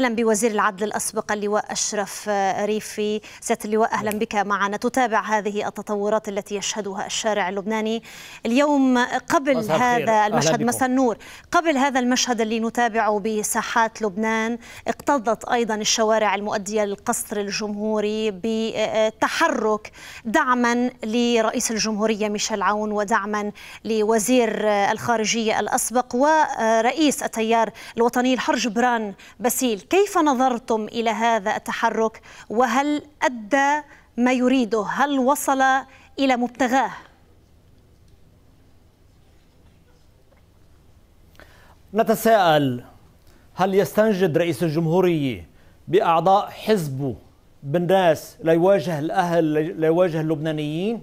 أهلا بوزير العدل الأسبق اللواء أشرف ريفي سيادة اللواء أهلا بك معنا تتابع هذه التطورات التي يشهدها الشارع اللبناني اليوم قبل هذا المشهد مساء النور قبل هذا المشهد اللي نتابعه بساحات لبنان اقتضت أيضا الشوارع المؤدية للقصر الجمهوري بتحرك دعما لرئيس الجمهورية ميشيل عون ودعما لوزير الخارجية الأسبق ورئيس التيار الوطني الحر جبران باسيل كيف نظرتم إلى هذا التحرك وهل أدى ما يريده هل وصل إلى مبتغاه نتساءل هل يستنجد رئيس الجمهورية بأعضاء حزبه بالناس ليواجه الأهل ليواجه اللبنانيين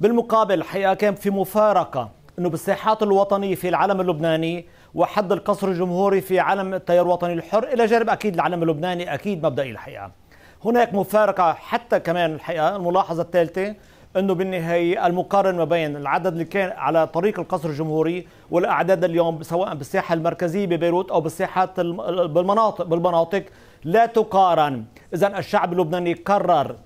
بالمقابل الحقيقة كان في مفارقة أنه بالساحات الوطنية في العلم اللبناني وحد القصر الجمهوري في علم التيار الوطني الحر إلى جانب أكيد العلم اللبناني أكيد مبدئي الحقيقة هناك مفارقة حتى كمان الحقيقة الملاحظة الثالثة انه بالنهايه المقارن ما بين العدد اللي كان على طريق القصر الجمهوري والاعداد اليوم سواء بالساحه المركزيه ببيروت او بالساحات بالمناطق بالمناطق لا تقارن، اذا الشعب اللبناني قرر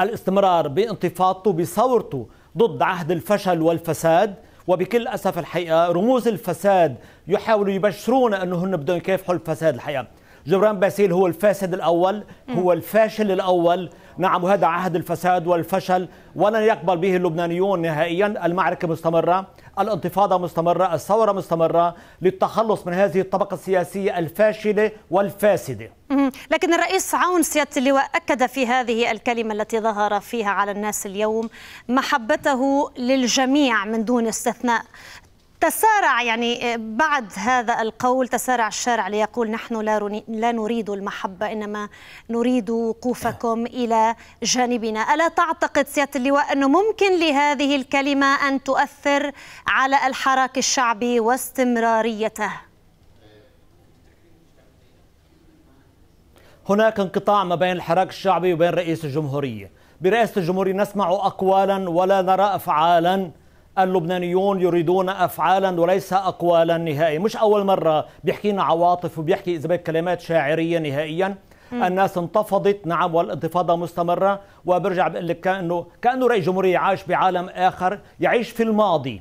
الاستمرار بانتفاضته بثورته ضد عهد الفشل والفساد وبكل أسف الحقيقة رموز الفساد يحاولوا يبشرون أنه هن بدهم يكافحوا الفساد الحقيقة جبران باسيل هو الفاسد الأول هو الفاشل الأول نعم هذا عهد الفساد والفشل ولن يقبل به اللبنانيون نهائيا المعركة مستمرة الانتفاضة مستمرة الثورة مستمرة للتخلص من هذه الطبقة السياسية الفاشلة والفاسدة لكن الرئيس عون سيادة اللواء أكد في هذه الكلمة التي ظهر فيها على الناس اليوم محبته للجميع من دون استثناء تسارع يعني آه، بعد هذا القول تسارع الشارع ليقول نحن لا, لا نريد المحبة إنما نريد وقوفكم إلى جانبنا ألا تعتقد سيادة اللواء أنه ممكن لهذه الكلمة أن تؤثر على الحراك الشعبي واستمراريته هناك انقطاع ما بين الحراك الشعبي وبين رئيس الجمهورية برئاسة الجمهورية نسمع أقوالا ولا نرى أفعالا اللبنانيون يريدون افعالا وليس اقوالا نهائي مش اول مره بيحكينا عواطف وبيحكي اذا كلمات شاعريه نهائيا م. الناس انتفضت نعم والانتفاضه مستمره وبرجع بقول لك كانه كانه رئيس جمهوريه عاش بعالم اخر يعيش في الماضي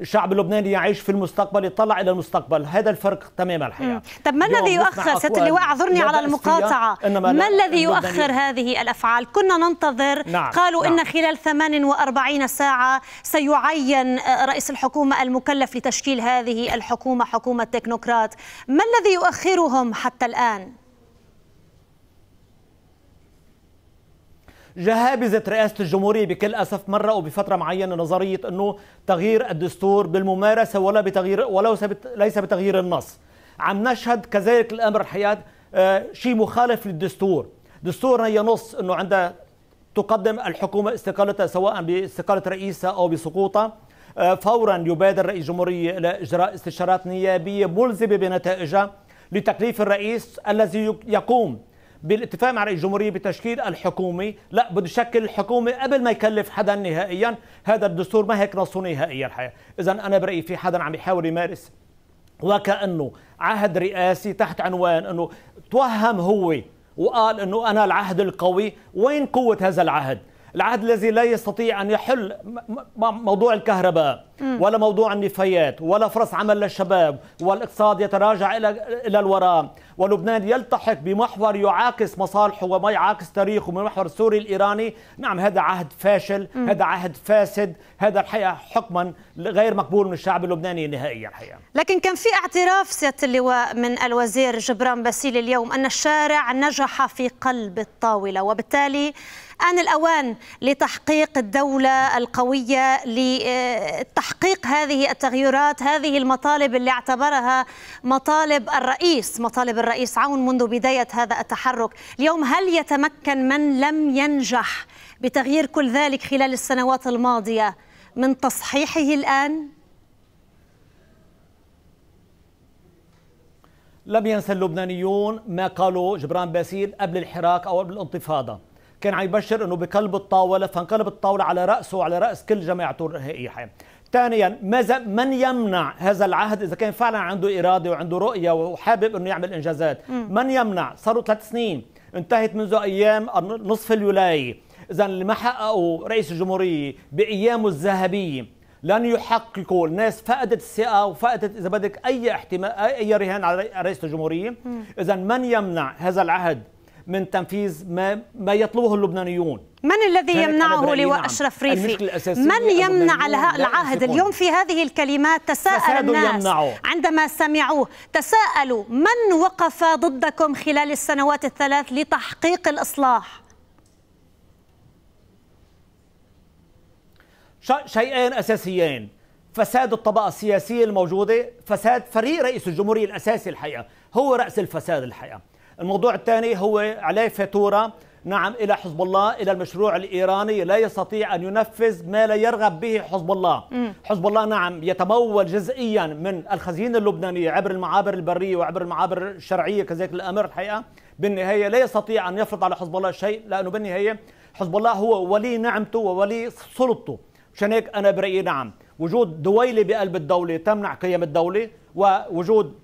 الشعب اللبناني يعيش في المستقبل يطلع الى المستقبل هذا الفرق تماما الحقيقه طب ما الذي يؤخر سياده اللواء اعذرني على المقاطعه ما الذي يؤخر هذه الافعال كنا ننتظر نعم. قالوا نعم. ان خلال 48 ساعه سيعين آه، رئيس الحكومه المكلف لتشكيل هذه الحكومه حكومه تكنوقراط ما الذي يؤخرهم حتى الان جهابذة رئاسة الجمهورية بكل أسف مرة وبفترة معينة نظرية أنه تغيير الدستور بالممارسة ولا بتغيير ولو ليس بتغيير النص عم نشهد كذلك الأمر الحياد آه، شيء مخالف للدستور دستورنا ينص أنه عندها تقدم الحكومة استقالتها سواء باستقالة رئيسها أو بسقوطها آه، فورا يبادر رئيس الجمهورية إلى إجراء استشارات نيابية ملزمة بنتائجها لتكليف الرئيس الذي يقوم بالاتفاق مع رئيس الجمهورية بتشكيل الحكومة لا بده يشكل الحكومة قبل ما يكلف حدا نهائيا هذا الدستور ما هيك نصه نهائيا الحقيقة إذا أنا برأيي في حدا عم يحاول يمارس وكأنه عهد رئاسي تحت عنوان أنه توهم هو وقال أنه أنا العهد القوي وين قوة هذا العهد العهد الذي لا يستطيع أن يحل موضوع الكهرباء ولا موضوع النفايات ولا فرص عمل للشباب والاقتصاد يتراجع إلى إلى الوراء ولبنان يلتحق بمحور يعاكس مصالحه وما يعاكس تاريخه من محور السوري الإيراني نعم هذا عهد فاشل م. هذا عهد فاسد هذا الحقيقة حكما غير مقبول من الشعب اللبناني نهائيا الحقيقة لكن كان في اعتراف سيادة اللواء من الوزير جبران باسيل اليوم أن الشارع نجح في قلب الطاولة وبالتالي آن الأوان لتحقيق الدولة القوية لتحقيق هذه التغيرات هذه المطالب اللي اعتبرها مطالب الرئيس مطالب الرئيس عون منذ بداية هذا التحرك اليوم هل يتمكن من لم ينجح بتغيير كل ذلك خلال السنوات الماضية من تصحيحه الآن؟ لم ينسى اللبنانيون ما قالوا جبران باسيل قبل الحراك أو قبل الانتفاضة كان عم يبشر انه بقلب الطاوله فانقلب الطاوله على راسه وعلى راس كل جماعته الرهائيه ثانيا ماذا من يمنع هذا العهد اذا كان فعلا عنده اراده وعنده رؤيه وحابب انه يعمل انجازات من يمنع صاروا ثلاث سنين انتهت منذ ايام نصف الولايه اذا اللي ما حققوا رئيس الجمهوريه بايامه الذهبيه لن يحققوا الناس فقدت الثقه وفقدت اذا بدك اي احتمال اي رهان على رئيس الجمهوريه اذا من يمنع هذا العهد من تنفيذ ما, ما يطلبه اللبنانيون من الذي يمنعه لواء أشرف ريفي؟ من يمنع العهد؟ اليوم في هذه الكلمات تساءل الناس يمنعه. عندما سمعوه تساءلوا من وقف ضدكم خلال السنوات الثلاث لتحقيق الإصلاح؟ شيئين أساسيين فساد الطبقة السياسية الموجودة فساد فريق رئيس الجمهورية الأساسي الحقيقة هو رأس الفساد الحقيقة الموضوع الثاني هو عليه فاتوره نعم الى حزب الله الى المشروع الايراني لا يستطيع ان ينفذ ما لا يرغب به حزب الله م. حزب الله نعم يتمول جزئيا من الخزينه اللبنانيه عبر المعابر البريه وعبر المعابر الشرعيه كذلك الامر الحقيقه بالنهايه لا يستطيع ان يفرض على حزب الله شيء لانه بالنهايه حزب الله هو ولي نعمته وولي سلطته مشان هيك انا برايي نعم وجود دويله بقلب الدوله تمنع قيام الدوله ووجود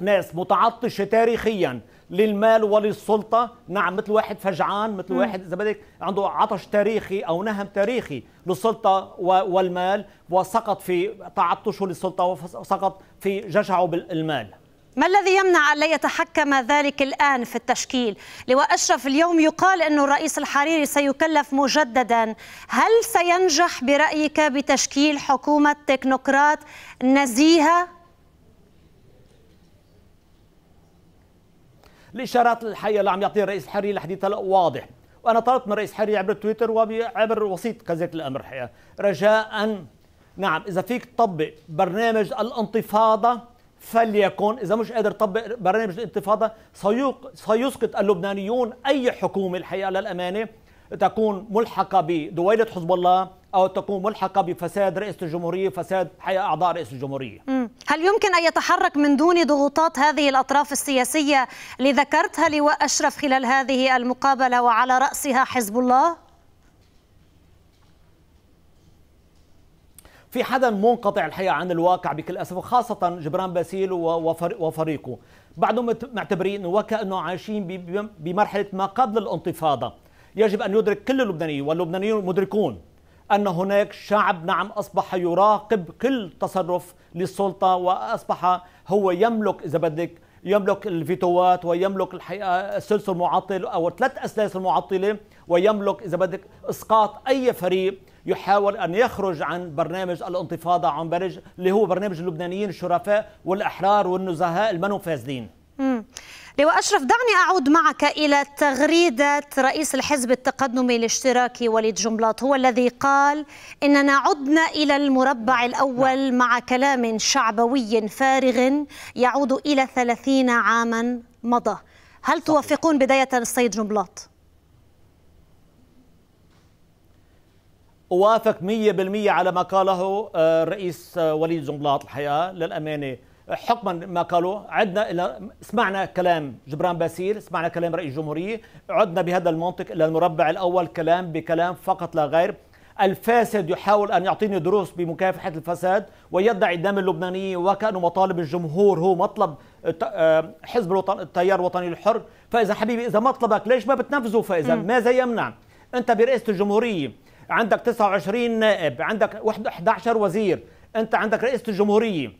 ناس متعطشه تاريخيا للمال وللسلطه نعم مثل واحد فجعان مثل واحد اذا بدك عنده عطش تاريخي او نهم تاريخي للسلطه والمال وسقط في تعطشه للسلطه وسقط في جشعه بالمال ما الذي يمنع أن لا يتحكم ذلك الآن في التشكيل؟ لواء أشرف اليوم يقال أن الرئيس الحريري سيكلف مجددا هل سينجح برأيك بتشكيل حكومة تكنوقراط نزيهة الاشارات الحيه اللي عم يعطيها الرئيس الحري لحديث هلا واضح وانا طلبت من الرئيس الحري عبر تويتر وعبر وسيط كذلك الامر الحقيقه رجاء نعم اذا فيك تطبق برنامج الانتفاضه فليكن اذا مش قادر تطبق برنامج الانتفاضه سيوق سيسقط اللبنانيون اي حكومه الحقيقه للامانه تكون ملحقه بدويله حزب الله أو تكون ملحقة بفساد رئيس الجمهورية فساد حياة أعضاء رئيس الجمهورية هل يمكن أن يتحرك من دون ضغوطات هذه الأطراف السياسية لذكرتها لواء أشرف خلال هذه المقابلة وعلى رأسها حزب الله؟ في حدا منقطع الحقيقه عن الواقع بكل اسف وخاصه جبران باسيل وفريقه بعدهم معتبرين وكانه عايشين بمرحله ما قبل الانتفاضه يجب ان يدرك كل اللبنانيين واللبنانيين مدركون أن هناك شعب نعم أصبح يراقب كل تصرف للسلطة وأصبح هو يملك إذا بدك يملك الفيتوات ويملك الحقيقه الثلث المعطل او ثلاث أسلاس المعطله ويملك اذا بدك اسقاط اي فريق يحاول ان يخرج عن برنامج الانتفاضه عن برج اللي هو برنامج اللبنانيين الشرفاء والاحرار والنزهاء المنو فاسدين لواء أشرف دعني أعود معك إلى تغريدة رئيس الحزب التقدمي الاشتراكي وليد جملاط هو الذي قال إننا عدنا إلى المربع نعم، الأول نعم. مع كلام شعبوي فارغ يعود إلى ثلاثين عاما مضى هل توافقون بداية السيد جملاط؟ أوافق 100% على ما قاله الرئيس آه، آه، وليد جملاط الحقيقة للأمانة حكما ما قالوا عدنا الى سمعنا كلام جبران باسيل سمعنا كلام رئيس الجمهوريه عدنا بهذا المنطق الى المربع الاول كلام بكلام فقط لا غير الفاسد يحاول ان يعطيني دروس بمكافحه الفساد ويدعي الدم اللبناني وكانه مطالب الجمهور هو مطلب آه، حزب الوطن التيار الوطني الحر فاذا حبيبي اذا مطلبك ليش ما بتنفذه فاذا ماذا يمنع انت برئاسه الجمهوريه عندك 29 نائب عندك 11 وزير انت عندك رئيسه الجمهوريه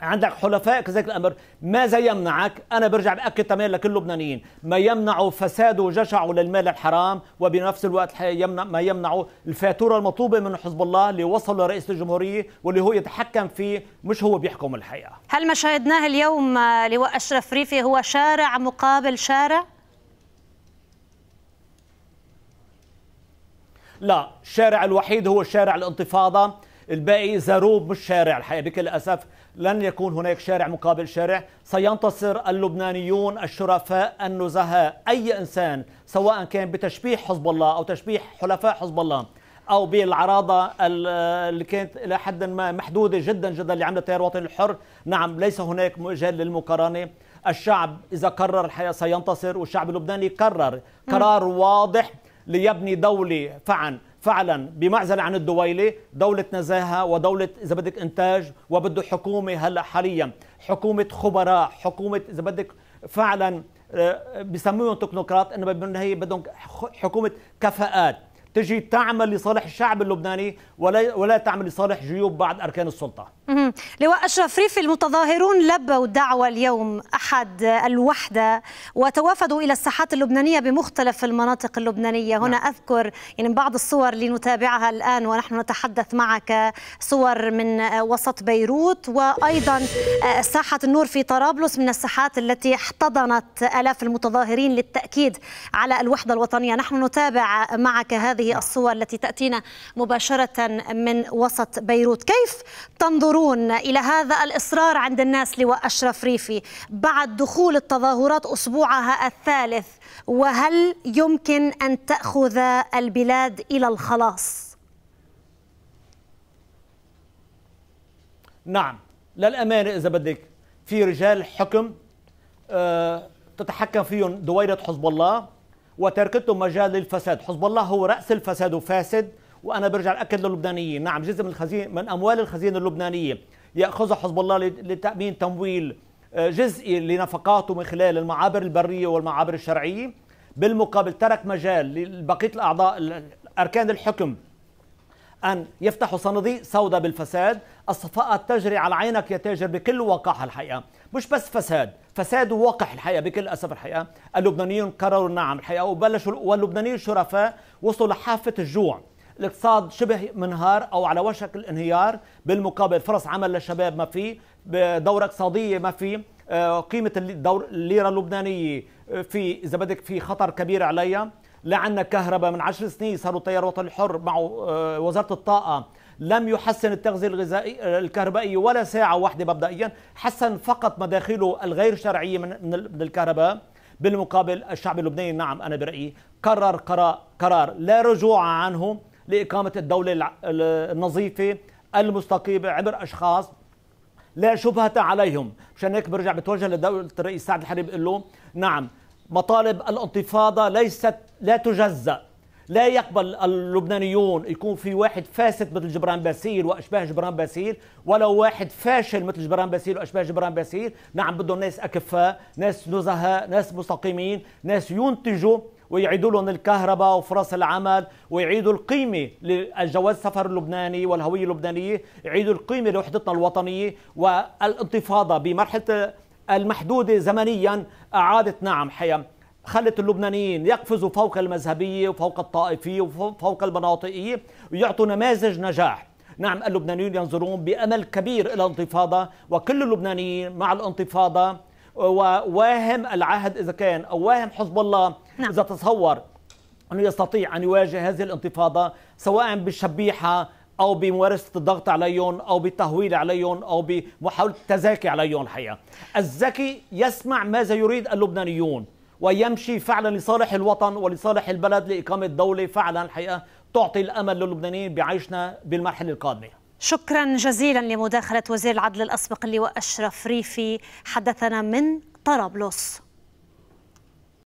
عندك حلفاء كذلك الامر ماذا يمنعك انا برجع باكد تماما لكل اللبنانيين ما يمنع فساده وجشعه للمال الحرام وبنفس الوقت يمنع ما يمنع الفاتوره المطلوبه من حزب الله اللي وصل لرئيس الجمهوريه واللي هو يتحكم فيه مش هو بيحكم الحقيقه هل ما شاهدناه اليوم آه، لواء اشرف ريفي هو شارع مقابل شارع لا الشارع الوحيد هو شارع الانتفاضه الباقي زروب مش شارع الحقيقة بكل أسف لن يكون هناك شارع مقابل شارع سينتصر اللبنانيون الشرفاء النزهاء أي إنسان سواء كان بتشبيح حزب الله أو تشبيح حلفاء حزب الله او بالعراضه اللي كانت الى حد ما محدوده جدا جدا اللي عملت التيار الوطني الحر، نعم ليس هناك مجال للمقارنه، الشعب اذا قرر الحقيقه سينتصر والشعب اللبناني قرر قرار واضح ليبني دوله فعلا فعلا بمعزل عن الدويلة دولة نزاهة ودولة إذا بدك إنتاج وبده حكومة هلأ حاليا حكومة خبراء حكومة إذا بدك فعلا آه، بسموهم تكنوقراط انه بالنهايه بدهم حكومه كفاءات تجي تعمل لصالح الشعب اللبناني ولا ولا تعمل لصالح جيوب بعض اركان السلطه. لواء اشرف ريفي المتظاهرون لبوا دعوه اليوم احد الوحده وتوافدوا الى الساحات اللبنانيه بمختلف المناطق اللبنانيه، هنا نعم. اذكر يعني بعض الصور اللي نتابعها الان ونحن نتحدث معك صور من وسط بيروت وايضا ساحه النور في طرابلس من الساحات التي احتضنت الاف المتظاهرين للتاكيد على الوحده الوطنيه، نحن نتابع معك هذا هذه الصور التي تأتينا مباشرة من وسط بيروت كيف تنظرون إلى هذا الإصرار عند الناس لواء أشرف ريفي بعد دخول التظاهرات أسبوعها الثالث وهل يمكن أن تأخذ البلاد إلى الخلاص؟ نعم للأمانة إذا بدك في رجال حكم آه، تتحكم فيهم دويرة حزب الله وتركتهم مجال للفساد حزب الله هو رأس الفساد وفاسد وأنا برجع أكد للبنانيين نعم جزء من الخزين من أموال الخزينة اللبنانية يأخذها حزب الله لتأمين تمويل آه، جزئي لنفقاته من خلال المعابر البرية والمعابر الشرعية بالمقابل ترك مجال لبقية الأعضاء أركان الحكم أن يفتحوا صناديق سوداء بالفساد الصفاء تجري على عينك يا تاجر بكل وقاحة الحقيقة مش بس فساد فساد ووقح الحقيقة بكل أسف الحقيقة اللبنانيون قرروا نعم الحقيقة وبلشوا واللبنانيين الشرفاء وصلوا لحافة الجوع الاقتصاد شبه منهار او على وشك الانهيار بالمقابل فرص عمل للشباب ما في دوره اقتصاديه ما في آه، قيمه الليره اللبنانيه آه، في اذا بدك في خطر كبير عليها لا عندنا كهرباء من عشر سنين صاروا التيار الوطني الحر مع آه، وزاره الطاقه لم يحسن التغذيه الغذائيه الكهربائيه ولا ساعه واحده مبدئيا حسن فقط مداخله الغير شرعيه من من الكهرباء بالمقابل الشعب اللبناني نعم انا برايي قرر قرار قرار لا رجوع عنه لاقامه الدوله النظيفه المستقيمه عبر اشخاص لا شبهه عليهم مشان هيك برجع بتوجه لدوله الرئيس سعد الحريري بقول له نعم مطالب الانتفاضة ليست لا تجزأ لا يقبل اللبنانيون يكون في واحد فاسد مثل جبران باسيل واشباه جبران باسيل ولا واحد فاشل مثل جبران باسيل واشباه جبران باسيل نعم بدهم ناس اكفاء ناس نزهاء ناس مستقيمين ناس ينتجوا ويعيدوا لهم الكهرباء وفرص العمل ويعيدوا القيمة للجواز السفر اللبناني والهوية اللبنانية يعيدوا القيمة لوحدتنا الوطنية والانتفاضة بمرحلة المحدودة زمنيا أعادت نعم حياة خلت اللبنانيين يقفزوا فوق المذهبية وفوق الطائفية وفوق المناطقية ويعطوا نماذج نجاح نعم اللبنانيون ينظرون بأمل كبير إلى الانتفاضة وكل اللبنانيين مع الانتفاضة وواهم العهد إذا كان أو واهم حزب الله نعم. إذا تصور أنه يستطيع أن يواجه هذه الانتفاضة سواء بالشبيحة او بممارسه الضغط عليهم او بالتهويل عليهم او بمحاوله التزاكي عليهم الحقيقه الذكي يسمع ماذا يريد اللبنانيون ويمشي فعلا لصالح الوطن ولصالح البلد لاقامه دوله فعلا الحقيقه تعطي الامل للبنانيين بعيشنا بالمرحله القادمه شكرا جزيلا لمداخله وزير العدل الاسبق اللواء اشرف ريفي حدثنا من طرابلس